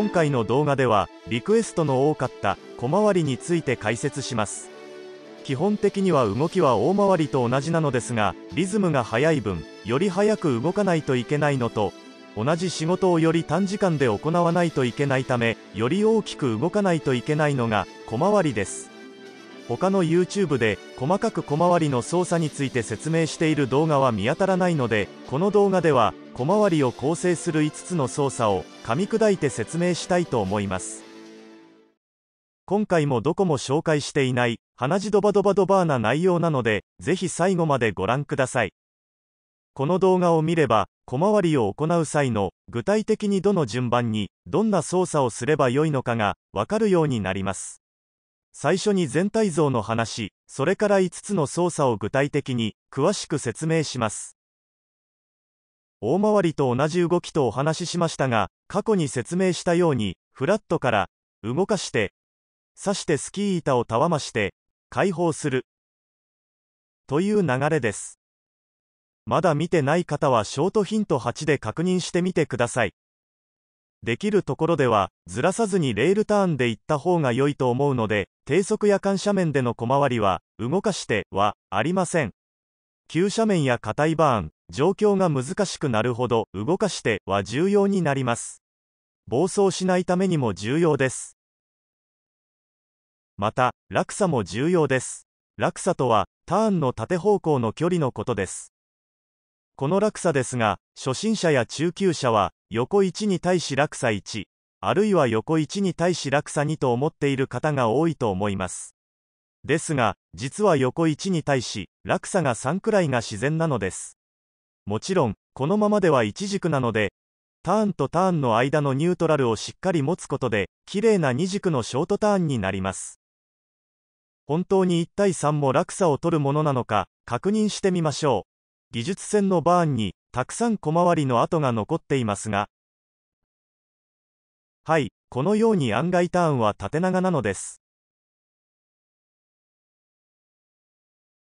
今回の動画ではリクエストの多かった小回りについて解説します基本的には動きは大回りと同じなのですがリズムが速い分より速く動かないといけないのと同じ仕事をより短時間で行わないといけないためより大きく動かないといけないのが小回りです他の YouTube で細かく小回りの操作について説明している動画は見当たらないのでこの動画では小回りを構成する5つの操作を噛み砕いて説明したいと思います今回もどこも紹介していない鼻血ドバドバドバーな内容なのでぜひ最後までご覧くださいこの動画を見れば小回りを行う際の具体的にどの順番にどんな操作をすればよいのかがわかるようになります最初に全体像の話、それから5つの操作を具体的に詳しく説明します。大回りと同じ動きとお話ししましたが、過去に説明したように、フラットから、動かして、刺してスキー板をたわまして、解放する。という流れです。まだ見てない方はショートヒント8で確認してみてください。できるところでは、ずらさずにレールターンで行った方が良いと思うので、低速や緩斜面での小回りは、動かしては、ありません。急斜面や硬いバーン、状況が難しくなるほど、動かしては重要になります。暴走しないためにも重要です。また、落差も重要です。落差とは、ターンの縦方向の距離のことです。この落差ですが、初心者や中級者は、横1に対し落差1、あるいは横1に対し落差2と思っている方が多いと思います。ですが、実は横1に対し、落差が3くらいが自然なのです。もちろん、このままでは1軸なので、ターンとターンの間のニュートラルをしっかり持つことで、綺麗な2軸のショートターンになります。本当に1対3も落差を取るものなのか、確認してみましょう。技術戦のバーンにたくさん小回りの跡が残っていますがはいこのように案外ターンは縦長なのです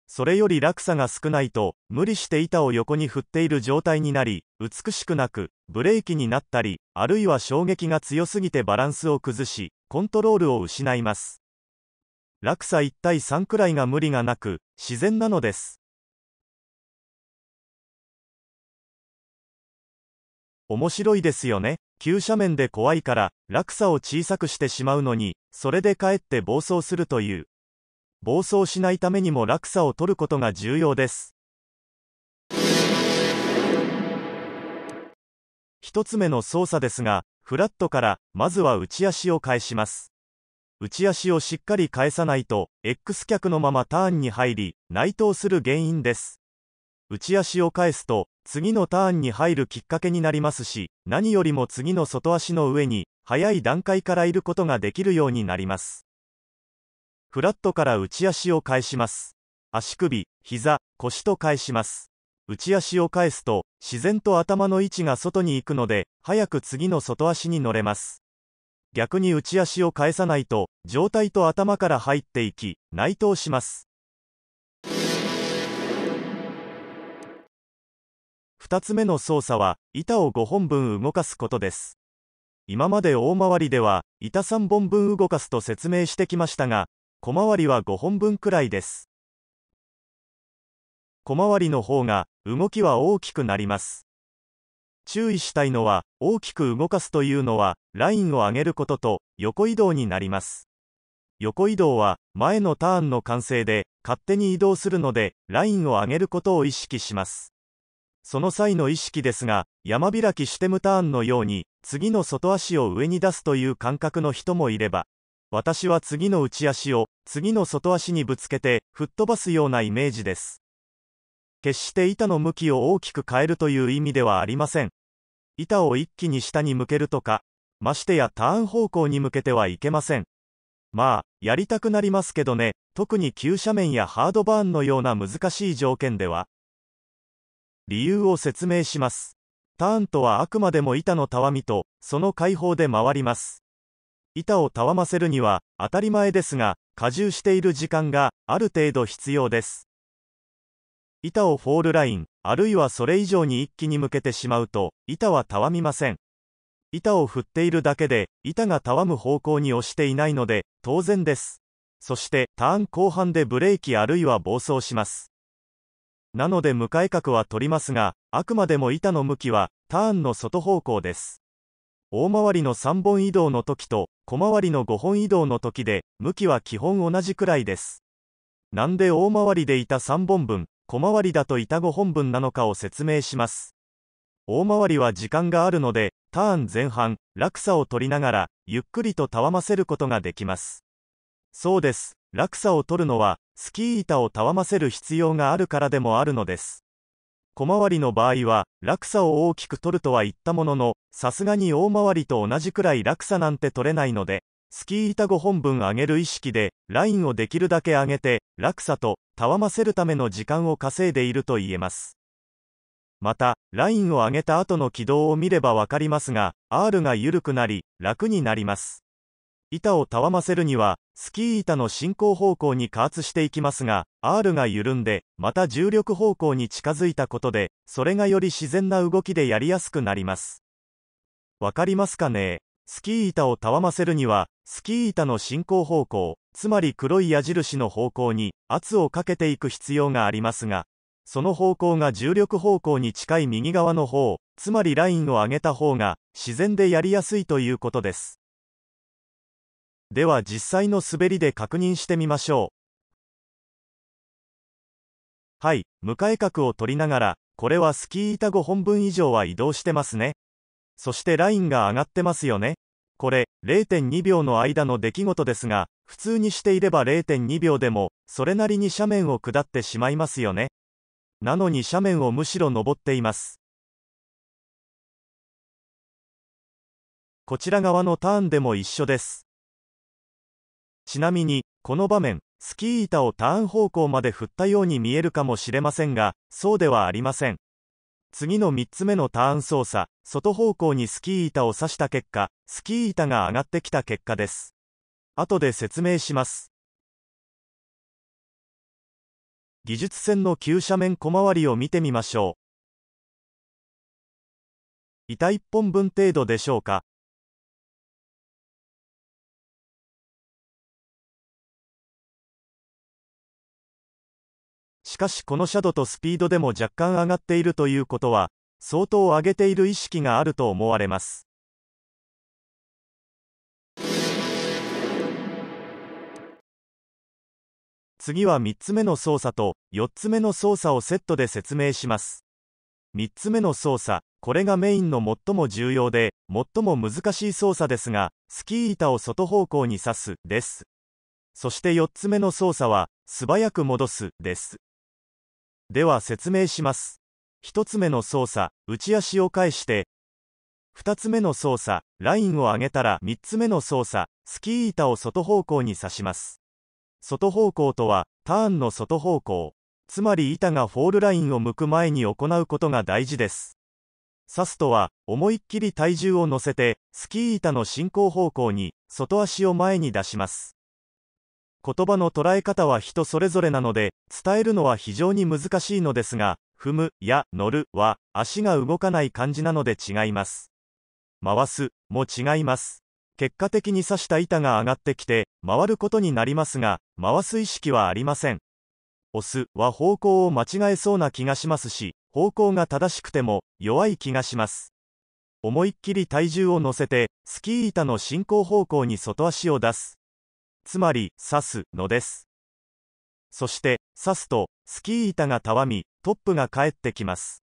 それより落差が少ないと無理して板を横に振っている状態になり美しくなくブレーキになったりあるいは衝撃が強すぎてバランスを崩しコントロールを失います落差1対3くらいが無理がなく自然なのです面白いですよね。急斜面で怖いから、落差を小さくしてしまうのに、それでかえって暴走するという。暴走しないためにも落差を取ることが重要です。1つ目の操作ですが、フラットから、まずは内足を返します。内足をしっかり返さないと、X 脚のままターンに入り、内藤する原因です。打ち足を返すと次のターンに入るきっかけになりますし何よりも次の外足の上に早い段階からいることができるようになりますフラットから打ち足を返します足首膝腰と返します打ち足を返すと自然と頭の位置が外に行くので早く次の外足に乗れます逆に打ち足を返さないと上体と頭から入っていき内藤します2つ目の操作は板を5本分動かすことです今まで大回りでは板3本分動かすと説明してきましたが小回りは5本分くらいです小回りの方が動きは大きくなります注意したいのは大きく動かすというのはラインを上げることと横移動になります横移動は前のターンの完成で勝手に移動するのでラインを上げることを意識しますその際の意識ですが、山開きシュテムターンのように、次の外足を上に出すという感覚の人もいれば、私は次の内足を、次の外足にぶつけて、吹っ飛ばすようなイメージです。決して板の向きを大きく変えるという意味ではありません。板を一気に下に向けるとか、ましてやターン方向に向けてはいけません。まあ、やりたくなりますけどね、特に急斜面やハードバーンのような難しい条件では。理由を説明します。ターンとはあくまでも板のたわみと、その解放で回ります。板をたわませるには、当たり前ですが、加重している時間が、ある程度必要です。板をフォールライン、あるいはそれ以上に一気に向けてしまうと、板はたわみません。板を振っているだけで、板がたわむ方向に押していないので、当然です。そして、ターン後半でブレーキあるいは暴走します。なので向かい角は取りますが、あくまでも板の向きは、ターンの外方向です。大回りの3本移動の時と、小回りの5本移動の時で、向きは基本同じくらいです。なんで大回りで板3本分、小回りだと板5本分なのかを説明します。大回りは時間があるので、ターン前半、落差を取りながら、ゆっくりとたわませることができます。そうです。落差を取るのはスキー板をたわませる必要があるからでもあるのです小回りの場合は落差を大きく取るとは言ったもののさすがに大回りと同じくらい落差なんて取れないのでスキー板5本分上げる意識でラインをできるだけ上げて落差とたわませるための時間を稼いでいると言えますまたラインを上げた後の軌道を見れば分かりますが R が緩くなり楽になります板をたわませるにはスキー板の進行方向に加圧していきますが、R が緩んで、また重力方向に近づいたことで、それがより自然な動きでやりやすくなります。わかりますかねスキー板をたわませるには、スキー板の進行方向、つまり黒い矢印の方向に圧をかけていく必要がありますが、その方向が重力方向に近い右側の方、つまりラインを上げた方が自然でやりやすいということです。では実際の滑りで確認してみましょう。はい、向かい角を取りながら、これはスキー板5本分以上は移動してますね。そしてラインが上がってますよね。これ、0.2秒の間の出来事ですが、普通にしていれば0.2秒でも、それなりに斜面を下ってしまいますよね。なのに斜面をむしろ登っています。こちら側のターンでも一緒です。ちなみに、この場面、スキー板をターン方向まで振ったように見えるかもしれませんが、そうではありません。次の3つ目のターン操作、外方向にスキー板を刺した結果、スキー板が上がってきた結果です。後で説明します。技術線の急斜面小回りを見てみましょう。板1本分程度でしょうか、かしこのシャドとスピードでも若干上がっているということは、相当上げている意識があると思われます。次は3つ目の操作と4つ目の操作をセットで説明します。3つ目の操作、これがメインの最も重要で、最も難しい操作ですが、スキー板を外方向に刺す、です。そして4つ目の操作は、素早く戻す、です。では説明します。1つ目の操作、打ち足を介して、2つ目の操作、ラインを上げたら3つ目の操作、スキー板を外方向に刺します。外方向とは、ターンの外方向。つまり板がフォールラインを向く前に行うことが大事です。刺すとは、思いっきり体重を乗せて、スキー板の進行方向に、外足を前に出します。言葉の捉え方は人それぞれなので、伝えるのは非常に難しいのですが、踏むや乗るは足が動かない感じなので違います。回すも違います。結果的に刺した板が上がってきて、回ることになりますが、回す意識はありません。押すは方向を間違えそうな気がしますし、方向が正しくても弱い気がします。思いっきり体重を乗せて、スキー板の進行方向に外足を出す。つまり刺すのですそして刺すとスキー板がたわみトップが返ってきます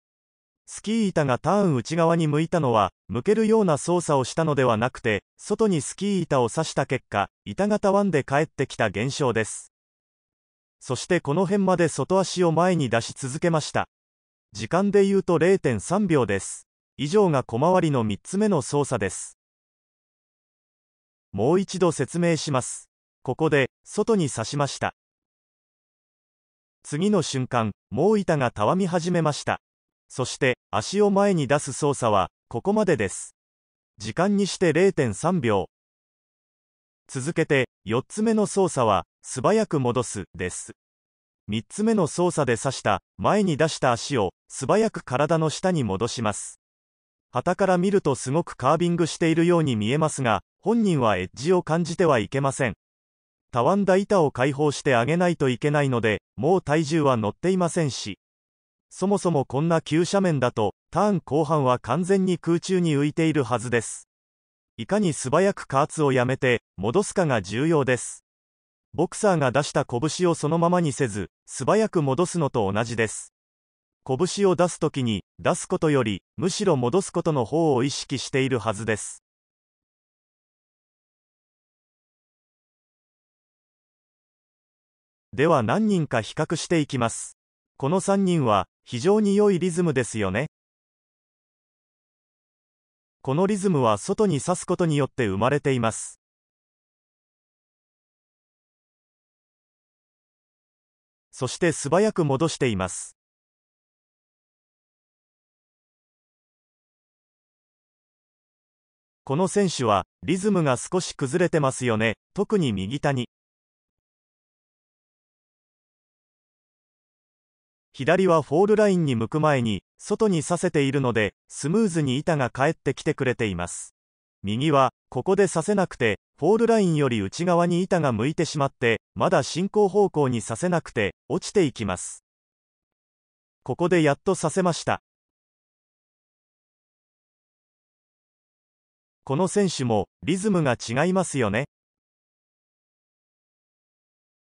スキー板がターン内側に向いたのは向けるような操作をしたのではなくて外にスキー板を刺した結果板がたわんで返ってきた現象ですそしてこの辺まで外足を前に出し続けました時間で言うと0.3秒です以上が小回りの3つ目の操作ですもう一度説明しますここで、外に刺しました。次の瞬間、もう板がたわみ始めました。そして、足を前に出す操作は、ここまでです。時間にして0.3秒。続けて、4つ目の操作は、素早く戻す、です。3つ目の操作で刺した、前に出した足を、素早く体の下に戻します。旗から見るとすごくカービングしているように見えますが、本人はエッジを感じてはいけません。たわんだ板を解放してあげないといけないので、もう体重は乗っていませんし。そもそもこんな急斜面だと、ターン後半は完全に空中に浮いているはずです。いかに素早く加圧をやめて、戻すかが重要です。ボクサーが出した拳をそのままにせず、素早く戻すのと同じです。拳を出すときに、出すことより、むしろ戻すことの方を意識しているはずです。では何人か比較していきます。この3人は非常に良いリズムですよね。このリズムは外に刺すことによって生まれています。そして素早く戻しています。この選手はリズムが少し崩れてますよね、特に右谷。左はフォールラインに向く前に外にさせているのでスムーズに板が返ってきてくれています右はここでさせなくてフォールラインより内側に板が向いてしまってまだ進行方向にさせなくて落ちていきますここでやっとさせましたこの選手もリズムが違いますよね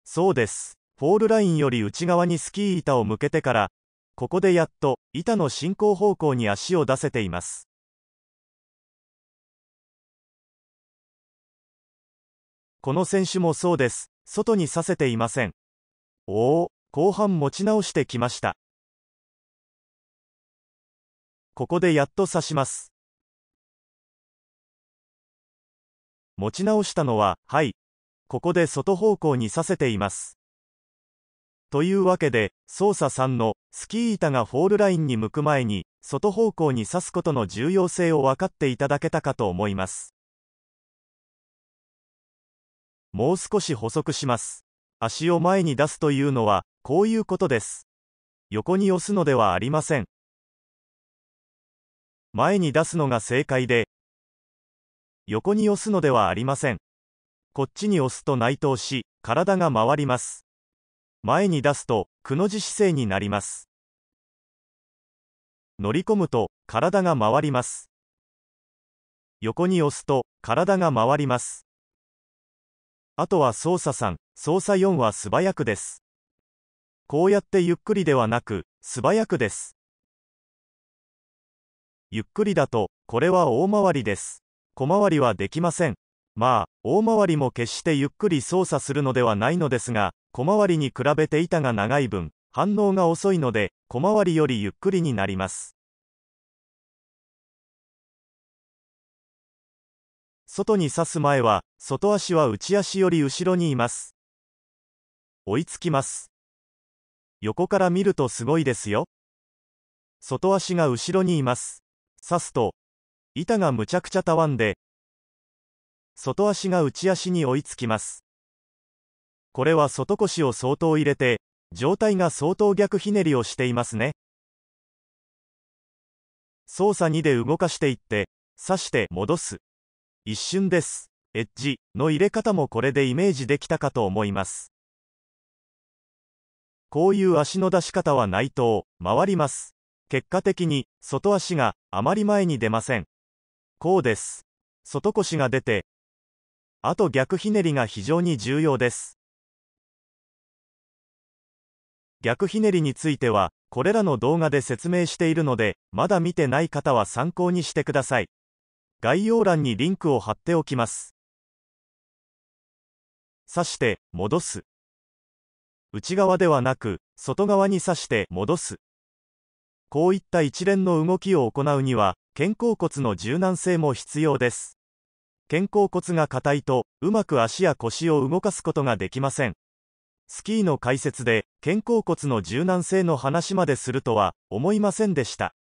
そうですフォールラインより内側にスキー板を向けてから、ここでやっと板の進行方向に足を出せています。この選手もそうです。外にさせていません。おお、後半持ち直してきました。ここでやっと刺します。持ち直したのは、はい。ここで外方向にさせています。というわけで、操作3のスキー板がフォールラインに向く前に、外方向に刺すことの重要性を分かっていただけたかと思います。もう少し補足します。足を前に出すというのは、こういうことです。横に押すのではありません。前に出すのが正解で、横に押すのではありません。こっちに押すと内藤し、体が回ります。前に出すとくの字姿勢になります乗り込むと体が回ります横に押すと体が回りますあとは操作3操作4は素早くですこうやってゆっくりではなく素早くですゆっくりだとこれは大回りです小回りはできませんまあ大回りも決してゆっくり操作するのではないのですが小回りに比べて板が長い分、反応が遅いので、小回りよりゆっくりになります。外に刺す前は、外足は内足より後ろにいます。追いつきます。横から見るとすごいですよ。外足が後ろにいます。刺すと、板がむちゃくちゃたわんで、外足が内足に追いつきます。これは外腰を相当入れて、上体が相当逆ひねりをしていますね。操作2で動かしていって、刺して戻す。一瞬です。エッジの入れ方もこれでイメージできたかと思います。こういう足の出し方は内藤、回ります。結果的に、外足があまり前に出ません。こうです。外腰が出て、あと逆ひねりが非常に重要です。逆ひねりについては、これらの動画で説明しているので、まだ見てない方は参考にしてください。概要欄にリンクを貼っておきます。刺して、戻す。内側ではなく、外側に刺して戻す。こういった一連の動きを行うには、肩甲骨の柔軟性も必要です。肩甲骨が硬いと、うまく足や腰を動かすことができません。スキーの解説で肩甲骨の柔軟性の話までするとは思いませんでした。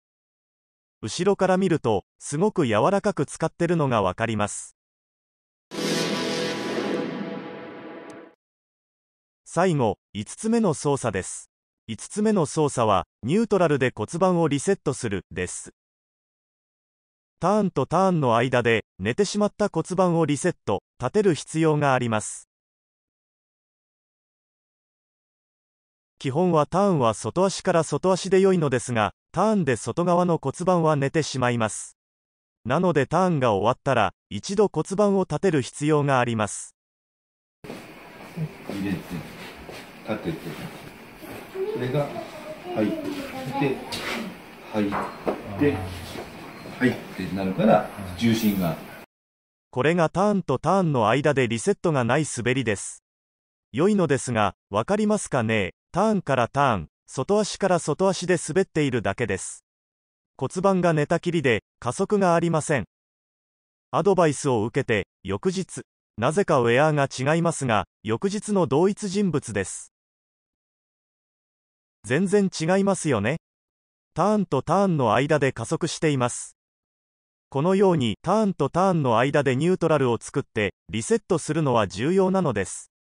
後ろから見ると、すごく柔らかく使ってるのがわかります。最後、5つ目の操作です。5つ目の操作は、ニュートラルで骨盤をリセットする、です。ターンとターンの間で、寝てしまった骨盤をリセット、立てる必要があります。基本はターンは外足から外足で良いのですが、ターンで外側の骨盤は寝てしまいます。なのでターンが終わったら、一度骨盤を立てる必要があります。入れて、立てて、それが、はい、で、はい、で、はいってなるから、重心が。これがターンとターンの間でリセットがない滑りです。良いのですが、わかりますかねターンからターン、外足から外足で滑っているだけです。骨盤が寝たきりで、加速がありません。アドバイスを受けて、翌日、なぜかウェアが違いますが、翌日の同一人物です。全然違いますよね。ターンとターンの間で加速しています。このようにターンとターンの間でニュートラルを作ってリセットするのは重要なのです。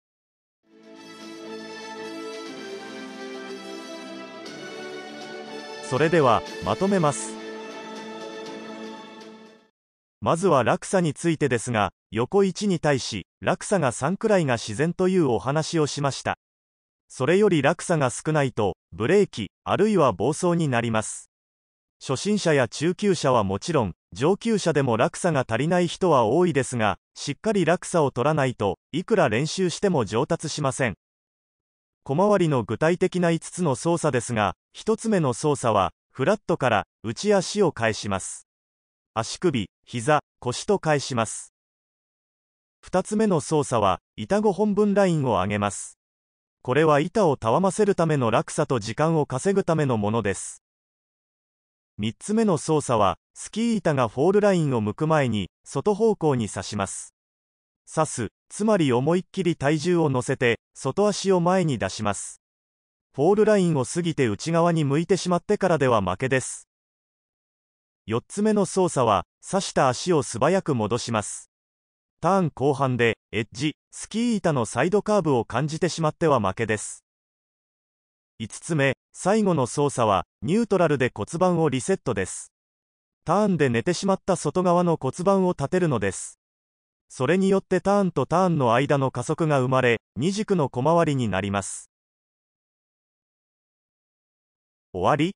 それではまとめますまずは落差についてですが横1に対し落差が3くらいが自然というお話をしましたそれより落差が少ないとブレーキあるいは暴走になります初心者や中級者はもちろん上級者でも落差が足りない人は多いですがしっかり落差を取らないといくら練習しても上達しません小回りの具体的な5つの操作ですが、1つ目の操作は、フラットから内足を返します。足首、膝、腰と返します。2つ目の操作は、板5本分ラインを上げます。これは板をたわませるための落差と時間を稼ぐためのものです。3つ目の操作は、スキー板がフォールラインを向く前に、外方向に刺します。刺す、つまり思いっきり体重を乗せて、外足を前に出します。フォールラインを過ぎて内側に向いてしまってからでは負けです。4つ目の操作は、刺した足を素早く戻します。ターン後半で、エッジ、スキー板のサイドカーブを感じてしまっては負けです。5つ目、最後の操作は、ニュートラルで骨盤をリセットです。ターンで寝てしまった外側の骨盤を立てるのです。それによってターンとターンの間の加速が生まれ2軸の小回りになります終わり